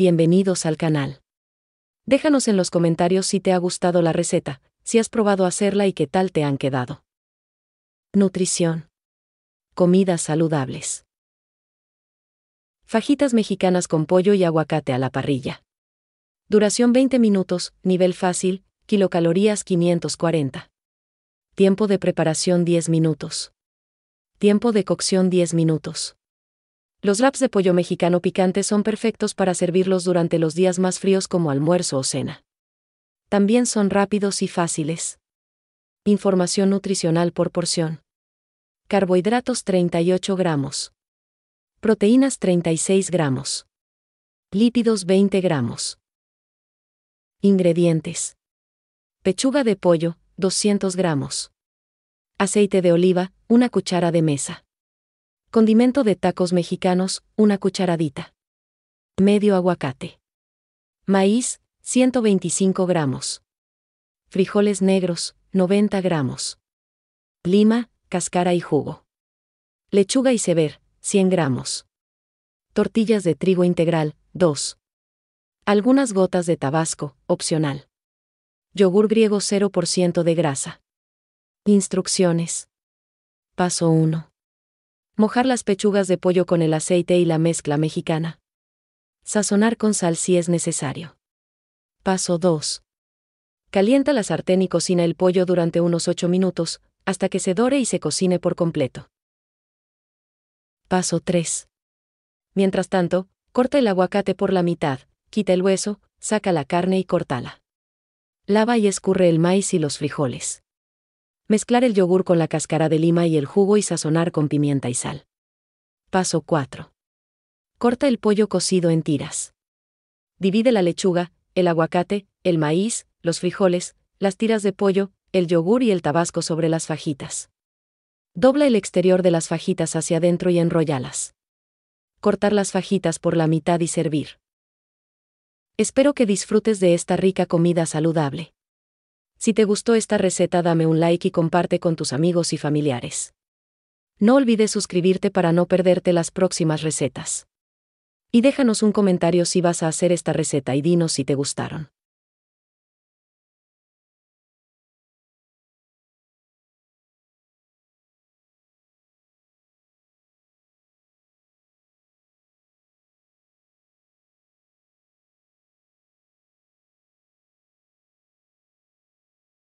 bienvenidos al canal. Déjanos en los comentarios si te ha gustado la receta, si has probado hacerla y qué tal te han quedado. Nutrición. Comidas saludables. Fajitas mexicanas con pollo y aguacate a la parrilla. Duración 20 minutos, nivel fácil, kilocalorías 540. Tiempo de preparación 10 minutos. Tiempo de cocción 10 minutos. Los wraps de pollo mexicano picante son perfectos para servirlos durante los días más fríos como almuerzo o cena. También son rápidos y fáciles. Información nutricional por porción. Carbohidratos 38 gramos. Proteínas 36 gramos. Lípidos 20 gramos. Ingredientes. Pechuga de pollo, 200 gramos. Aceite de oliva, una cuchara de mesa. Condimento de tacos mexicanos, una cucharadita. Medio aguacate. Maíz, 125 gramos. Frijoles negros, 90 gramos. Lima, cáscara y jugo. Lechuga y sever, 100 gramos. Tortillas de trigo integral, 2. Algunas gotas de tabasco, opcional. Yogur griego 0% de grasa. Instrucciones. Paso 1. Mojar las pechugas de pollo con el aceite y la mezcla mexicana. Sazonar con sal si es necesario. Paso 2. Calienta la sartén y cocina el pollo durante unos 8 minutos, hasta que se dore y se cocine por completo. Paso 3. Mientras tanto, corta el aguacate por la mitad, quita el hueso, saca la carne y cortala. Lava y escurre el maíz y los frijoles. Mezclar el yogur con la cáscara de lima y el jugo y sazonar con pimienta y sal. Paso 4. Corta el pollo cocido en tiras. Divide la lechuga, el aguacate, el maíz, los frijoles, las tiras de pollo, el yogur y el tabasco sobre las fajitas. Dobla el exterior de las fajitas hacia adentro y enrollalas. Cortar las fajitas por la mitad y servir. Espero que disfrutes de esta rica comida saludable. Si te gustó esta receta dame un like y comparte con tus amigos y familiares. No olvides suscribirte para no perderte las próximas recetas. Y déjanos un comentario si vas a hacer esta receta y dinos si te gustaron.